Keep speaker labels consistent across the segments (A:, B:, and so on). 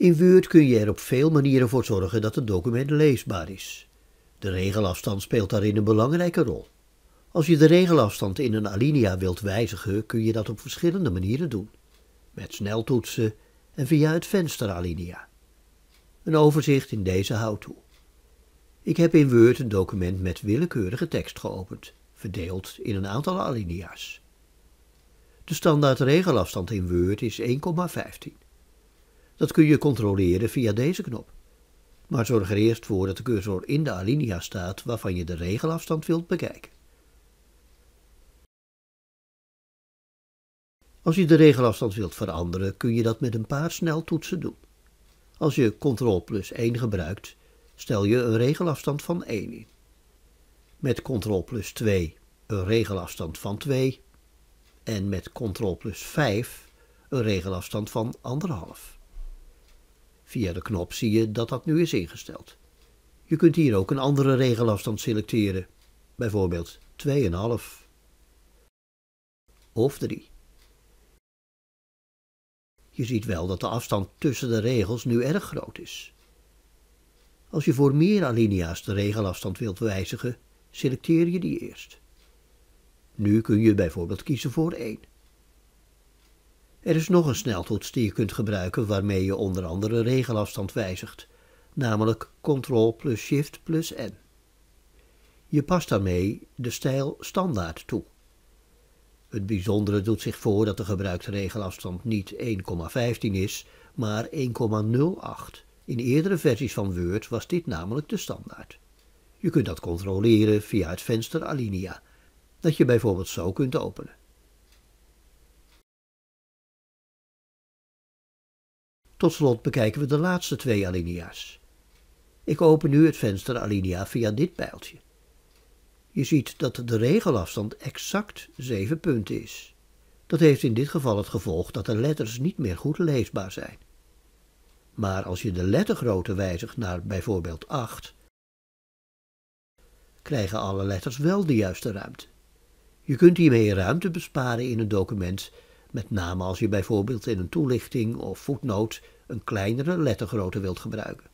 A: In Word kun je er op veel manieren voor zorgen dat het document leesbaar is. De regelafstand speelt daarin een belangrijke rol. Als je de regelafstand in een alinea wilt wijzigen, kun je dat op verschillende manieren doen. Met sneltoetsen en via het venster alinea. Een overzicht in deze how toe. Ik heb in Word een document met willekeurige tekst geopend, verdeeld in een aantal alinea's. De standaard regelafstand in Word is 1,15. Dat kun je controleren via deze knop. Maar zorg er eerst voor dat de cursor in de alinea staat waarvan je de regelafstand wilt bekijken. Als je de regelafstand wilt veranderen, kun je dat met een paar sneltoetsen doen. Als je Ctrl plus 1 gebruikt, stel je een regelafstand van 1 in. Met Ctrl plus 2 een regelafstand van 2 en met Ctrl plus 5 een regelafstand van 1,5. Via de knop zie je dat dat nu is ingesteld. Je kunt hier ook een andere regelafstand selecteren, bijvoorbeeld 2,5 of 3. Je ziet wel dat de afstand tussen de regels nu erg groot is. Als je voor meer alinea's de regelafstand wilt wijzigen, selecteer je die eerst. Nu kun je bijvoorbeeld kiezen voor 1. Er is nog een sneltoets die je kunt gebruiken waarmee je onder andere regelafstand wijzigt, namelijk Ctrl plus Shift plus N. Je past daarmee de stijl standaard toe. Het bijzondere doet zich voor dat de gebruikte regelafstand niet 1,15 is, maar 1,08. In eerdere versies van Word was dit namelijk de standaard. Je kunt dat controleren via het venster Alinea, dat je bijvoorbeeld zo kunt openen. Tot slot bekijken we de laatste twee alinea's. Ik open nu het venster alinea via dit pijltje. Je ziet dat de regelafstand exact 7 punten is. Dat heeft in dit geval het gevolg dat de letters niet meer goed leesbaar zijn. Maar als je de lettergrootte wijzigt naar bijvoorbeeld 8, krijgen alle letters wel de juiste ruimte. Je kunt hiermee ruimte besparen in een document met name als je bijvoorbeeld in een toelichting of voetnoot een kleinere lettergrootte wilt gebruiken.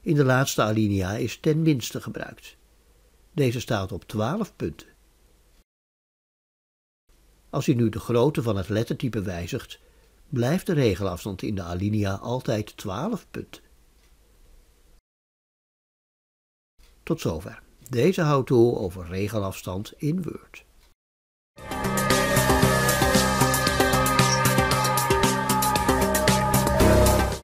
A: In de laatste alinea is ten minste gebruikt. Deze staat op 12 punten. Als u nu de grootte van het lettertype wijzigt, blijft de regelafstand in de alinea altijd 12 punten. Tot zover. Deze houdt over regelafstand in Word.